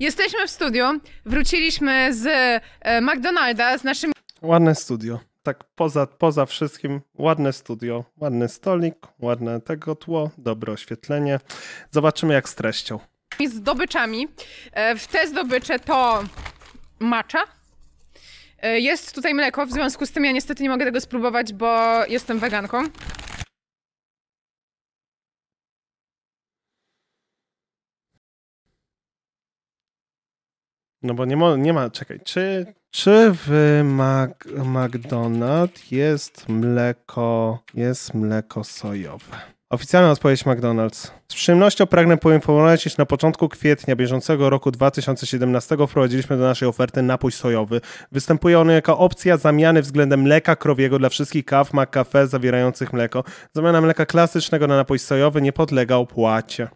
Jesteśmy w studiu, wróciliśmy z e, McDonalda, z naszym... Ładne studio, tak poza, poza wszystkim, ładne studio, ładny stolik, ładne tego tło, dobre oświetlenie. Zobaczymy jak z treścią. Z zdobyczami. E, w te zdobycze to macza. E, jest tutaj mleko, w związku z tym ja niestety nie mogę tego spróbować, bo jestem weganką. No bo nie ma, nie ma czekaj, czy, czy w Mac, McDonald's jest mleko, jest mleko sojowe? Oficjalna odpowiedź McDonald's. Z przyjemnością pragnę poinformować, iż na początku kwietnia bieżącego roku 2017 wprowadziliśmy do naszej oferty napój sojowy. Występuje on jako opcja zamiany względem mleka krowiego dla wszystkich kaw McCafe zawierających mleko. Zamiana mleka klasycznego na napój sojowy nie podlega opłacie.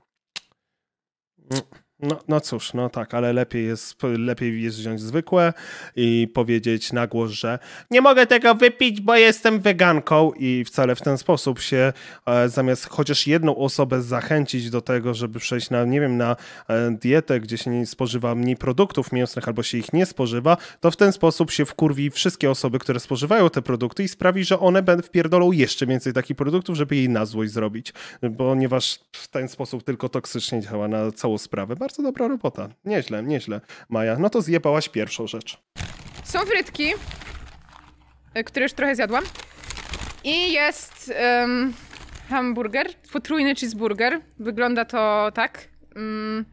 Mm. No, no cóż, no tak, ale lepiej jest, lepiej jest wziąć zwykłe i powiedzieć na głos, że nie mogę tego wypić, bo jestem weganką i wcale w ten sposób się e, zamiast chociaż jedną osobę zachęcić do tego, żeby przejść na, nie wiem, na e, dietę, gdzie się nie spożywa mniej produktów mięsnych albo się ich nie spożywa, to w ten sposób się wkurwi wszystkie osoby, które spożywają te produkty i sprawi, że one będą wpierdolą jeszcze więcej takich produktów, żeby jej na złość zrobić, ponieważ w ten sposób tylko toksycznie działa na całą sprawę. Bardzo bardzo dobra robota. Nieźle, nieźle. Maja, no to zjebałaś pierwszą rzecz. Są frytki, e, które już trochę zjadłam. I jest um, hamburger, potrójny cheeseburger. Wygląda to tak. Um,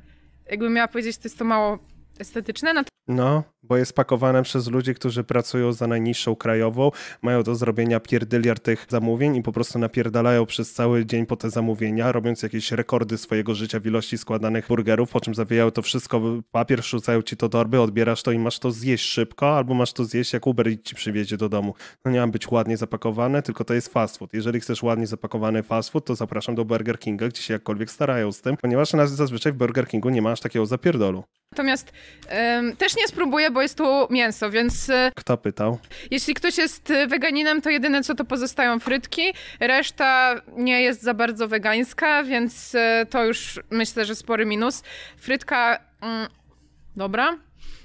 jakbym miała powiedzieć, to jest to mało estetyczne, no, bo jest pakowane przez ludzi, którzy pracują za najniższą krajową, mają do zrobienia pierdyliar tych zamówień i po prostu napierdalają przez cały dzień po te zamówienia, robiąc jakieś rekordy swojego życia w ilości składanych burgerów, po czym zawijają to wszystko w papier, rzucają ci to torby, odbierasz to i masz to zjeść szybko, albo masz to zjeść jak Uber i ci przywiezie do domu. No nie ma być ładnie zapakowane, tylko to jest fast food. Jeżeli chcesz ładnie zapakowany fast food, to zapraszam do Burger Kinga, gdzie się jakkolwiek starają z tym, ponieważ zazwyczaj w Burger Kingu nie masz takiego zapierdolu. Natomiast też nie spróbuję, bo jest tu mięso, więc e, Kto pytał? jeśli ktoś jest e, weganinem, to jedyne co to pozostają frytki. Reszta nie jest za bardzo wegańska, więc e, to już myślę, że spory minus. Frytka. Mm, dobra.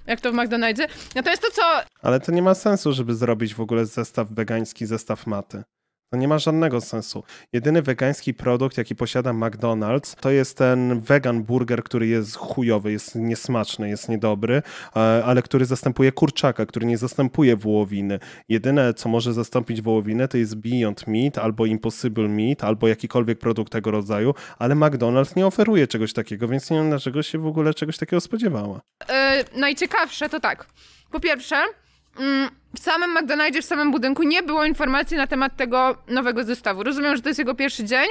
Jak to w McDonaldzie. Natomiast to, co Ale to nie ma sensu, żeby zrobić w ogóle zestaw wegański, zestaw maty. To nie ma żadnego sensu. Jedyny wegański produkt, jaki posiada McDonald's, to jest ten vegan burger, który jest chujowy, jest niesmaczny, jest niedobry, e, ale który zastępuje kurczaka, który nie zastępuje wołowiny. Jedyne, co może zastąpić wołowinę, to jest Beyond Meat albo Impossible Meat, albo jakikolwiek produkt tego rodzaju, ale McDonald's nie oferuje czegoś takiego, więc nie wiem, dlaczego się w ogóle czegoś takiego spodziewała. Yy, najciekawsze to tak. Po pierwsze, Mm, w samym McDonaldzie, w samym budynku nie było informacji na temat tego nowego zestawu. Rozumiem, że to jest jego pierwszy dzień.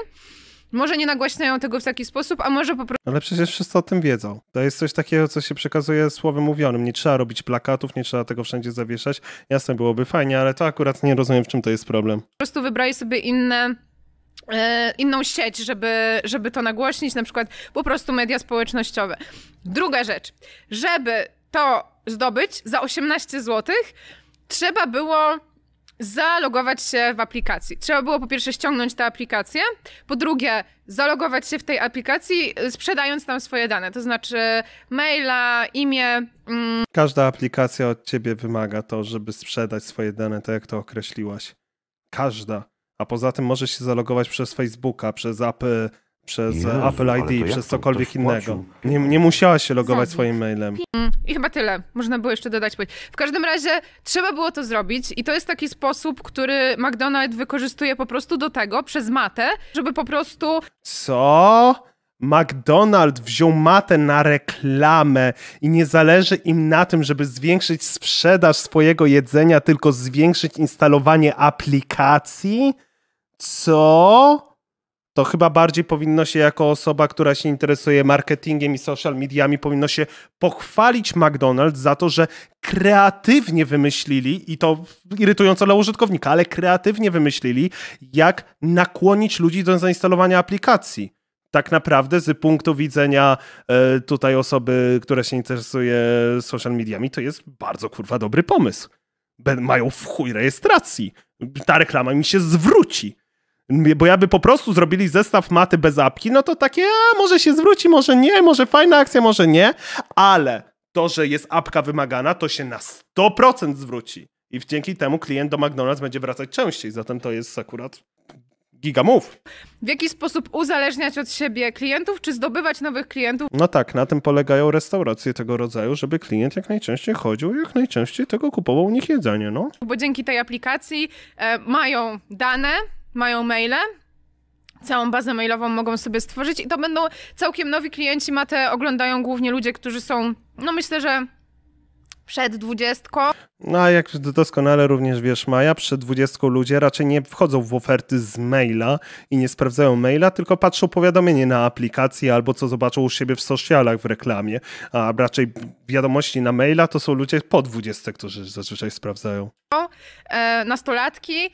Może nie nagłaśniają tego w taki sposób, a może po prostu. Ale przecież wszyscy o tym wiedzą. To jest coś takiego, co się przekazuje słowem mówionym. Nie trzeba robić plakatów, nie trzeba tego wszędzie zawieszać. Jasne, byłoby fajnie, ale to akurat nie rozumiem, w czym to jest problem. Po prostu wybrali sobie inne e, inną sieć, żeby, żeby to nagłośnić, na przykład po prostu media społecznościowe. Druga rzecz, żeby to zdobyć za 18 zł, trzeba było zalogować się w aplikacji. Trzeba było po pierwsze ściągnąć tę aplikację, po drugie zalogować się w tej aplikacji, y, sprzedając tam swoje dane, to znaczy maila, imię. Mm. Każda aplikacja od ciebie wymaga to, żeby sprzedać swoje dane, tak jak to określiłaś. Każda. A poza tym możesz się zalogować przez Facebooka, przez apy przez Jezu, Apple ID, przez cokolwiek innego. Nie, nie musiała się logować Zabij. swoim mailem. Mm, I chyba tyle. Można było jeszcze dodać. W każdym razie trzeba było to zrobić i to jest taki sposób, który McDonald's wykorzystuje po prostu do tego, przez matę, żeby po prostu... Co? McDonald's wziął matę na reklamę i nie zależy im na tym, żeby zwiększyć sprzedaż swojego jedzenia, tylko zwiększyć instalowanie aplikacji? Co? to chyba bardziej powinno się jako osoba, która się interesuje marketingiem i social mediami, powinno się pochwalić McDonald's za to, że kreatywnie wymyślili, i to irytująco dla użytkownika, ale kreatywnie wymyślili, jak nakłonić ludzi do zainstalowania aplikacji tak naprawdę z punktu widzenia e, tutaj osoby, która się interesuje social mediami, to jest bardzo kurwa dobry pomysł. Mają w chuj rejestracji. Ta reklama mi się zwróci. Bo jakby po prostu zrobili zestaw maty bez apki, no to takie, a, może się zwróci, może nie, może fajna akcja, może nie, ale to, że jest apka wymagana, to się na 100% zwróci. I dzięki temu klient do McDonald's będzie wracać częściej, zatem to jest akurat gigamów. W jaki sposób uzależniać od siebie klientów, czy zdobywać nowych klientów? No tak, na tym polegają restauracje tego rodzaju, żeby klient jak najczęściej chodził, jak najczęściej tego kupował u nich jedzenie, no. Bo dzięki tej aplikacji e, mają dane, mają maile, całą bazę mailową mogą sobie stworzyć i to będą całkiem nowi klienci. Matę oglądają głównie ludzie, którzy są, no myślę, że przed dwudziestką. No a jak doskonale również wiesz Maja, przed dwudziestką ludzie raczej nie wchodzą w oferty z maila i nie sprawdzają maila, tylko patrzą powiadomienie na aplikacji albo co zobaczą u siebie w socialach, w reklamie, a raczej wiadomości na maila to są ludzie po dwudziestce, którzy zazwyczaj sprawdzają. E, nastolatki,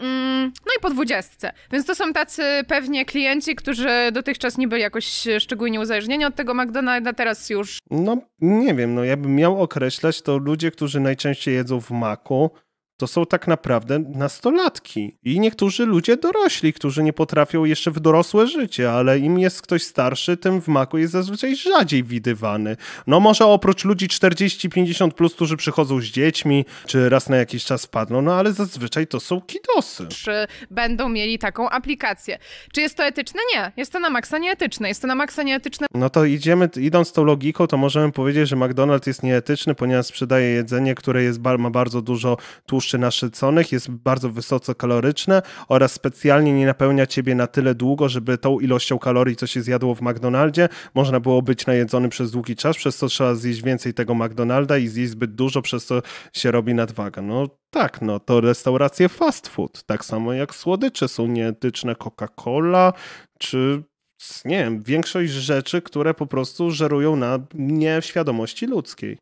Mm, no i po dwudziestce. Więc to są tacy pewnie klienci, którzy dotychczas nie byli jakoś szczególnie uzależnieni od tego McDonalda, teraz już. No nie wiem, no ja bym miał określać, to ludzie, którzy najczęściej jedzą w maku, to są tak naprawdę nastolatki i niektórzy ludzie dorośli, którzy nie potrafią jeszcze w dorosłe życie, ale im jest ktoś starszy, tym w maku jest zazwyczaj rzadziej widywany. No może oprócz ludzi 40-50 plus, którzy przychodzą z dziećmi, czy raz na jakiś czas padną, no ale zazwyczaj to są kidosy. Czy będą mieli taką aplikację? Czy jest to etyczne? Nie. Jest to na maksa nieetyczne. Jest to na maksa nieetyczne. No to idziemy, idąc tą logiką, to możemy powiedzieć, że McDonald's jest nieetyczny, ponieważ sprzedaje jedzenie, które jest, ma bardzo dużo tłuszczu tłuszczy naszyconych, jest bardzo wysoce kaloryczne oraz specjalnie nie napełnia ciebie na tyle długo, żeby tą ilością kalorii, co się zjadło w McDonaldzie, można było być najedzonym przez długi czas, przez co trzeba zjeść więcej tego McDonalda i zjeść zbyt dużo, przez co się robi nadwaga. No tak, no to restauracje fast food, tak samo jak słodycze są nieetyczne, Coca-Cola czy nie wiem, większość rzeczy, które po prostu żerują na nieświadomości ludzkiej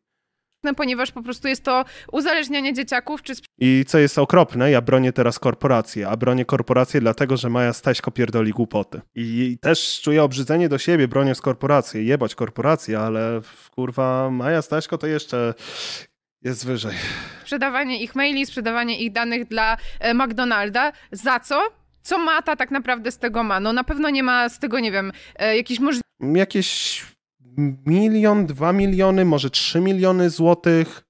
ponieważ po prostu jest to uzależnianie dzieciaków. Czy... I co jest okropne, ja bronię teraz korporacje, a bronię korporacje dlatego, że Maja Staśko pierdoli głupoty. I też czuję obrzydzenie do siebie, broniąc korporację, jebać korporacje, ale kurwa Maja Staśko to jeszcze jest wyżej. Sprzedawanie ich maili, sprzedawanie ich danych dla e, McDonalda. Za co? Co Mata tak naprawdę z tego ma? No na pewno nie ma z tego, nie wiem, e, jakichś możliwości. Jakieś milion, dwa miliony, może trzy miliony złotych.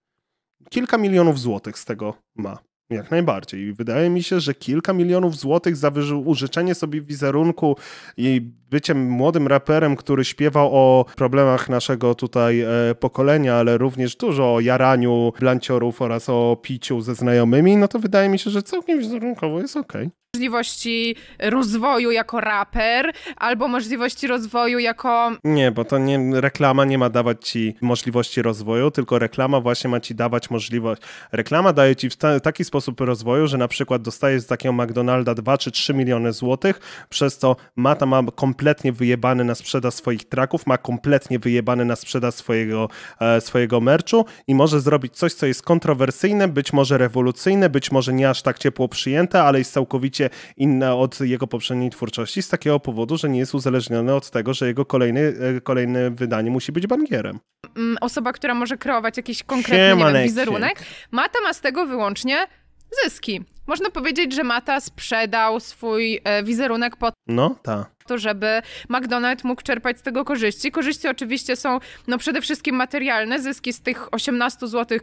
Kilka milionów złotych z tego ma. Jak najbardziej. I wydaje mi się, że kilka milionów złotych za użyczenie sobie wizerunku i byciem młodym raperem, który śpiewał o problemach naszego tutaj e, pokolenia, ale również dużo o jaraniu blanciorów oraz o piciu ze znajomymi, no to wydaje mi się, że całkiem wzorunkowo jest okej. Okay możliwości rozwoju jako raper, albo możliwości rozwoju jako. Nie, bo to nie, reklama nie ma dawać ci możliwości rozwoju, tylko reklama właśnie ma ci dawać możliwość. Reklama daje ci w ta, taki sposób rozwoju, że na przykład dostajesz z takiego McDonalda 2 czy 3 miliony złotych, przez co ma tam ma kompletnie kompletnie wyjebany na sprzedaż swoich traków, ma kompletnie wyjebany na sprzedaż swojego, e, swojego merchu i może zrobić coś, co jest kontrowersyjne, być może rewolucyjne, być może nie aż tak ciepło przyjęte, ale jest całkowicie inne od jego poprzedniej twórczości z takiego powodu, że nie jest uzależniony od tego, że jego kolejny, e, kolejne wydanie musi być bankierem. Mm, osoba, która może kreować jakiś konkretny wizerunek, Mata ma z tego wyłącznie zyski. Można powiedzieć, że Mata sprzedał swój e, wizerunek pod No, tak to żeby McDonald's mógł czerpać z tego korzyści. Korzyści oczywiście są no przede wszystkim materialne, zyski z tych 18 zł,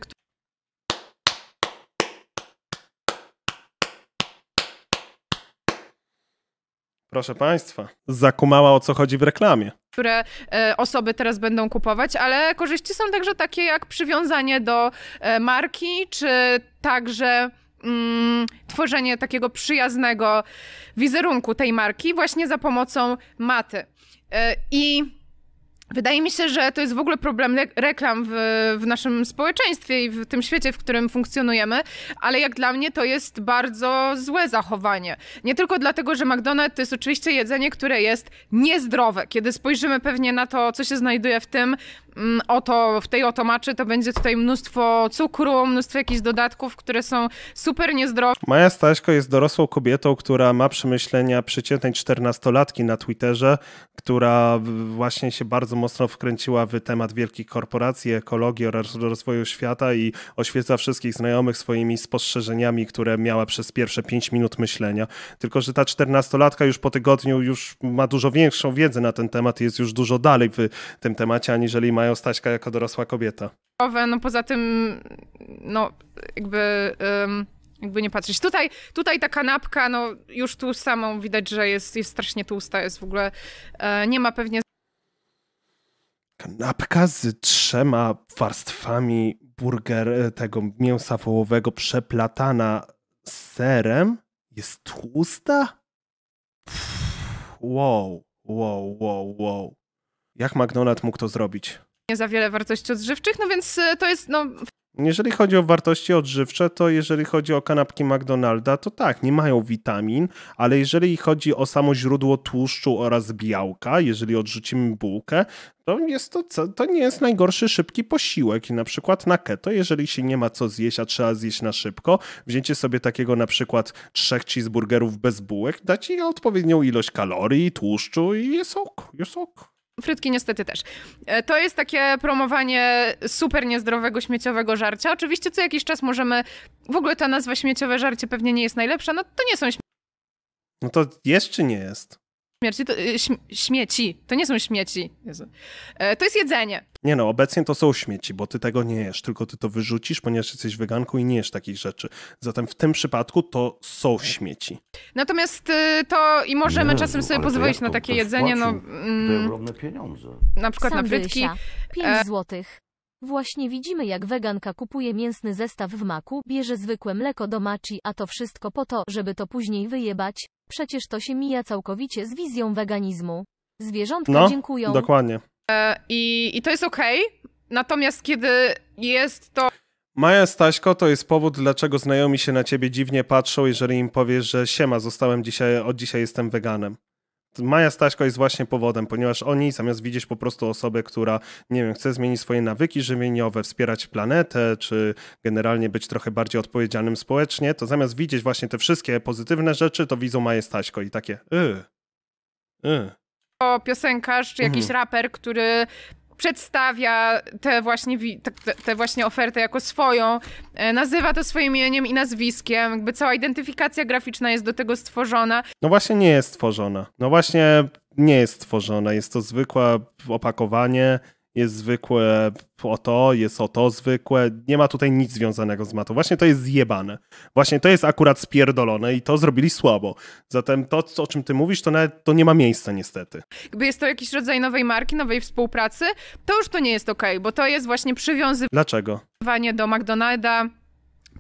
Proszę Państwa, zakumała o co chodzi w reklamie. Które e, osoby teraz będą kupować, ale korzyści są także takie jak przywiązanie do e, marki, czy także mm, tworzenie takiego przyjaznego wizerunku tej marki właśnie za pomocą maty. E, I Wydaje mi się, że to jest w ogóle problem reklam w, w, naszym społeczeństwie i w tym świecie, w którym funkcjonujemy, ale jak dla mnie to jest bardzo złe zachowanie. Nie tylko dlatego, że McDonald's to jest oczywiście jedzenie, które jest niezdrowe. Kiedy spojrzymy pewnie na to, co się znajduje w tym, Mm, oto, w tej oto maczy to będzie tutaj mnóstwo cukru, mnóstwo jakichś dodatków, które są super niezdrowe. Maja Staśko jest dorosłą kobietą, która ma przemyślenia przeciętnej czternastolatki na Twitterze, która właśnie się bardzo mocno wkręciła w temat wielkich korporacji, ekologii oraz rozwoju świata i oświeca wszystkich znajomych swoimi spostrzeżeniami, które miała przez pierwsze pięć minut myślenia. Tylko, że ta czternastolatka już po tygodniu już ma dużo większą wiedzę na ten temat, jest już dużo dalej w tym temacie, aniżeli ma mają Staśka jako dorosła kobieta. No poza tym, no jakby... Um jakby nie patrzeć. Tutaj, tutaj ta kanapka, no już tu samą widać, że jest, jest strasznie tłusta, jest w ogóle, e, nie ma pewnie... Kanapka z trzema warstwami burger e, tego mięsa wołowego przeplatana z serem jest tłusta? Pff, wow, wow, wow, wow. Jak McDonald mógł to zrobić? za wiele wartości odżywczych, no więc e, to jest no, jeżeli chodzi o wartości odżywcze, to jeżeli chodzi o kanapki McDonalda, to tak, nie mają witamin, ale jeżeli chodzi o samo źródło tłuszczu oraz białka, jeżeli odrzucimy bułkę, to, jest to, to nie jest najgorszy szybki posiłek. I na przykład na keto, jeżeli się nie ma co zjeść, a trzeba zjeść na szybko, wzięcie sobie takiego na przykład trzech cheeseburgerów bez bułek, da ci odpowiednią ilość kalorii, tłuszczu i jest ok, jest ok. Frytki niestety też. E, to jest takie promowanie super niezdrowego, śmieciowego żarcia. Oczywiście co jakiś czas możemy... W ogóle ta nazwa śmieciowe żarcie pewnie nie jest najlepsza. No to nie są śmieci. No to jeszcze nie jest? Śmierci to, y, śmieci. To nie są śmieci. Jezu. E, to jest jedzenie. Nie no, obecnie to są śmieci, bo ty tego nie jesz, tylko ty to wyrzucisz, ponieważ jesteś weganką i nie jesz takich rzeczy. Zatem w tym przypadku to są tak. śmieci. Natomiast y, to i możemy Jezu, czasem sobie pozwolić to, na takie jedzenie, no. Mm, pieniądze. Na przykład Sam na frytki. 5 e... złotych. Właśnie widzimy, jak weganka kupuje mięsny zestaw w maku, bierze zwykłe mleko do maci, a to wszystko po to, żeby to później wyjebać. Przecież to się mija całkowicie z wizją weganizmu. Zwierzątka no, dziękują. dokładnie. E, I, I to jest okej, okay. natomiast kiedy jest to... Maja Staśko, to jest powód, dlaczego znajomi się na ciebie dziwnie patrzą, jeżeli im powiesz, że siema, zostałem dzisiaj, od dzisiaj jestem weganem. Maja Staśko jest właśnie powodem, ponieważ oni zamiast widzieć po prostu osobę, która, nie wiem, chce zmienić swoje nawyki żywieniowe, wspierać planetę, czy generalnie być trochę bardziej odpowiedzialnym społecznie, to zamiast widzieć właśnie te wszystkie pozytywne rzeczy, to widzą Maję Staśko i takie yy, yy. O piosenkarz czy jakiś mhm. raper, który przedstawia tę właśnie, te, właśnie ofertę jako swoją, e, nazywa to swoim imieniem i nazwiskiem, jakby cała identyfikacja graficzna jest do tego stworzona. No właśnie nie jest stworzona. No właśnie nie jest stworzona. Jest to zwykłe opakowanie, jest zwykłe o to, jest o to zwykłe. Nie ma tutaj nic związanego z matą. Właśnie to jest zjebane. Właśnie to jest akurat spierdolone i to zrobili słabo. Zatem to, o czym ty mówisz, to nawet to nie ma miejsca niestety. Gdy jest to jakiś rodzaj nowej marki, nowej współpracy, to już to nie jest okej, okay, bo to jest właśnie przywiązywanie Dlaczego? do McDonalda,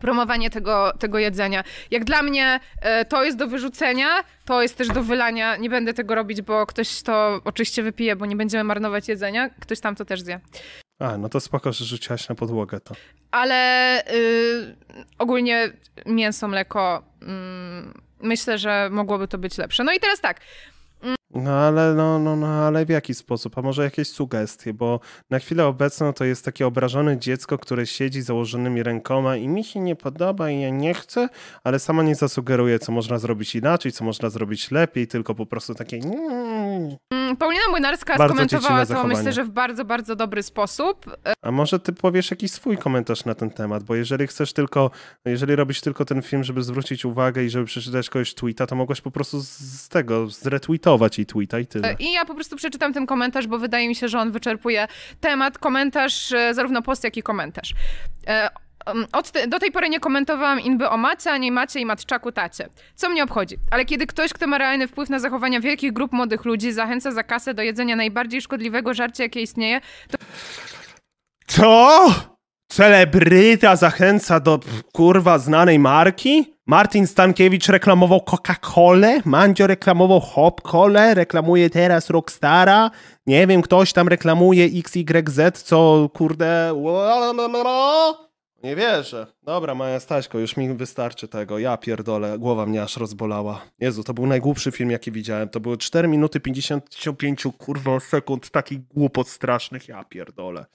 promowanie tego, tego jedzenia. Jak dla mnie e, to jest do wyrzucenia, to jest też do wylania. Nie będę tego robić, bo ktoś to oczywiście wypije, bo nie będziemy marnować jedzenia. Ktoś tam to też zje. A, no to spoko, że rzuciłaś na podłogę to. Ale y, ogólnie mięso, mleko... Y, myślę, że mogłoby to być lepsze. No i teraz tak, no ale, no, no, no, ale w jaki sposób? A może jakieś sugestie? Bo na chwilę obecną to jest takie obrażone dziecko, które siedzi założonymi rękoma i mi się nie podoba i ja nie chcę, ale sama nie zasugeruje, co można zrobić inaczej, co można zrobić lepiej, tylko po prostu takie... Mm, fajnie. Mm, Paulina Młynarska bardzo skomentowała to, myślę, że w bardzo, bardzo dobry sposób. A może ty powiesz jakiś swój komentarz na ten temat, bo jeżeli chcesz tylko, jeżeli robisz tylko ten film, żeby zwrócić uwagę i żeby przeczytać kogoś tweeta, to mogłaś po prostu z tego zretweetować i tweeta i tyle. E, I ja po prostu przeczytam ten komentarz, bo wydaje mi się, że on wyczerpuje temat, komentarz, e, zarówno post, jak i komentarz. E, te, do tej pory nie komentowałam inby o macie, ani macie i matczaku tacie. Co mnie obchodzi? Ale kiedy ktoś, kto ma realny wpływ na zachowania wielkich grup młodych ludzi, zachęca za kasę do jedzenia najbardziej szkodliwego żarcia, jakie istnieje, to... Co? Celebryta zachęca do kurwa znanej marki? Martin Stankiewicz reklamował Coca-Colę, Mandzio reklamował Hop-Colę, reklamuje teraz Rockstara, nie wiem, ktoś tam reklamuje XYZ, co kurde... Nie wierzę. Dobra, Maja Staśko, już mi wystarczy tego. Ja pierdolę, głowa mnie aż rozbolała. Jezu, to był najgłupszy film, jaki widziałem. To były 4 minuty 55 kurwa sekund takich głupot strasznych. Ja pierdolę.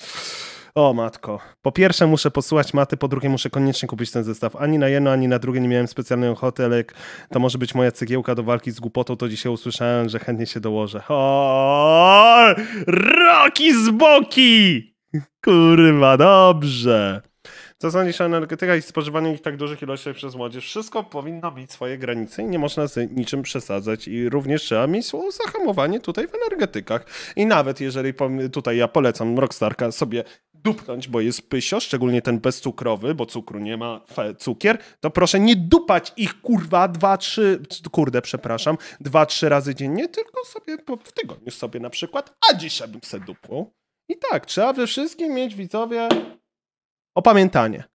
O matko. Po pierwsze muszę posłuchać maty, po drugie muszę koniecznie kupić ten zestaw. Ani na jedno, ani na drugie nie miałem specjalnej ochoty, ale jak to może być moja cegiełka do walki z głupotą, to dzisiaj usłyszałem, że chętnie się dołożę. O, Roki z boki! Kurwa, dobrze co zaniesie energetyka i spożywanie ich tak dużych ilości przez młodzież. Wszystko powinno mieć swoje granice i nie można z niczym przesadzać i również trzeba mieć słowo zahamowanie tutaj w energetykach. I nawet jeżeli tutaj ja polecam Rockstarka sobie dupnąć, bo jest pysio, szczególnie ten bezcukrowy, bo cukru nie ma, cukier, to proszę nie dupać ich kurwa dwa, trzy, kurde przepraszam, dwa, trzy razy dziennie, tylko sobie w tygodniu sobie na przykład, a dzisiaj bym se dupnął. I tak, trzeba we wszystkim mieć widzowie Opamiętanie.